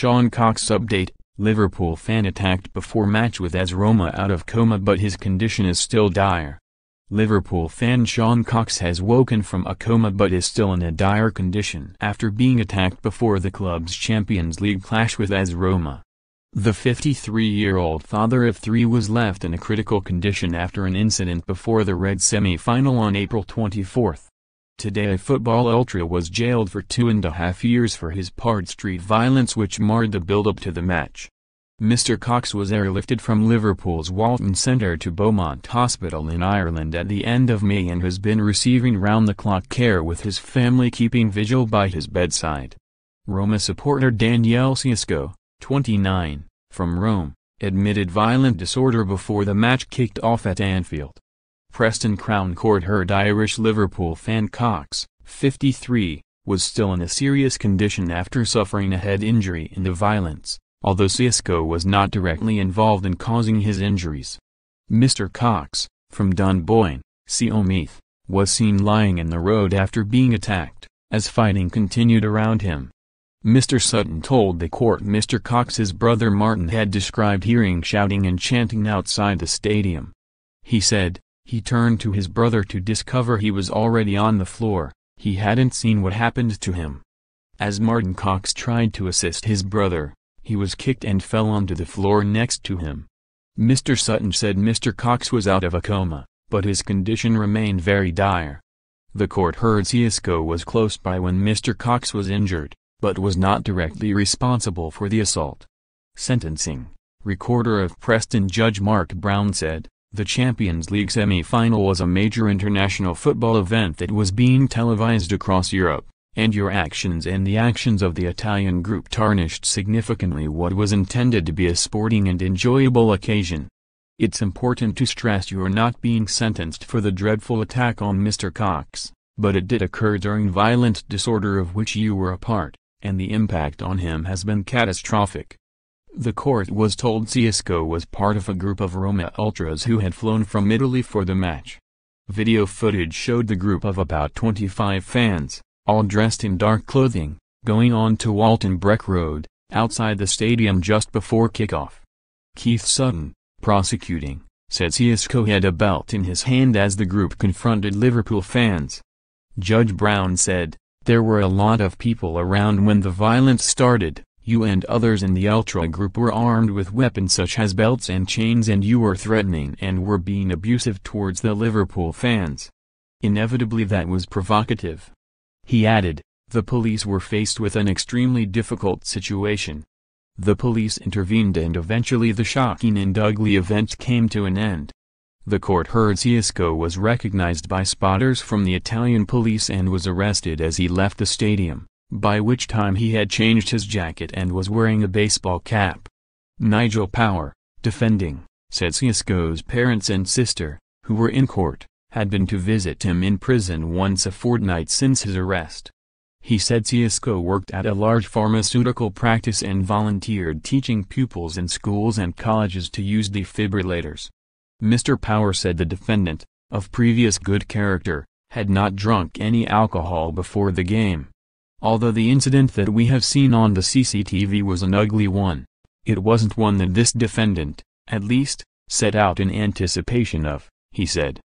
Sean Cox update, Liverpool fan attacked before match with AS Roma out of coma but his condition is still dire. Liverpool fan Sean Cox has woken from a coma but is still in a dire condition after being attacked before the club's Champions League clash with AS Roma. The 53-year-old father of three was left in a critical condition after an incident before the Red semi-final on April 24. Today a football ultra was jailed for two and a half years for his part street violence which marred the build-up to the match. Mr. Cox was airlifted from Liverpool's Walton Centre to Beaumont Hospital in Ireland at the end of May and has been receiving round-the-clock care with his family keeping vigil by his bedside. Roma supporter Danielle Siasco, 29, from Rome, admitted violent disorder before the match kicked off at Anfield. Preston Crown Court heard Irish Liverpool fan Cox, 53, was still in a serious condition after suffering a head injury in the violence, although Cisco was not directly involved in causing his injuries. Mr. Cox, from Dunboyne, Co Meath, was seen lying in the road after being attacked, as fighting continued around him. Mr. Sutton told the court Mr. Cox's brother Martin had described hearing shouting and chanting outside the stadium. He said, he turned to his brother to discover he was already on the floor, he hadn't seen what happened to him. As Martin Cox tried to assist his brother, he was kicked and fell onto the floor next to him. Mr. Sutton said Mr. Cox was out of a coma, but his condition remained very dire. The court heard Cisco was close by when Mr. Cox was injured, but was not directly responsible for the assault. Sentencing Recorder of Preston Judge Mark Brown said, the Champions League semi-final was a major international football event that was being televised across Europe, and your actions and the actions of the Italian group tarnished significantly what was intended to be a sporting and enjoyable occasion. It's important to stress you're not being sentenced for the dreadful attack on Mr. Cox, but it did occur during violent disorder of which you were a part, and the impact on him has been catastrophic. The court was told Cisco was part of a group of Roma ultras who had flown from Italy for the match. Video footage showed the group of about 25 fans, all dressed in dark clothing, going on to Walton Breck Road, outside the stadium just before kickoff. Keith Sutton, prosecuting, said Cisco had a belt in his hand as the group confronted Liverpool fans. Judge Brown said, there were a lot of people around when the violence started. You and others in the Ultra group were armed with weapons such as belts and chains and you were threatening and were being abusive towards the Liverpool fans. Inevitably that was provocative. He added, the police were faced with an extremely difficult situation. The police intervened and eventually the shocking and ugly event came to an end. The court heard Siesco was recognized by spotters from the Italian police and was arrested as he left the stadium by which time he had changed his jacket and was wearing a baseball cap. Nigel Power, defending, said Cisco's parents and sister, who were in court, had been to visit him in prison once a fortnight since his arrest. He said Cisco worked at a large pharmaceutical practice and volunteered teaching pupils in schools and colleges to use defibrillators. Mr. Power said the defendant, of previous good character, had not drunk any alcohol before the game. Although the incident that we have seen on the CCTV was an ugly one, it wasn't one that this defendant, at least, set out in anticipation of, he said.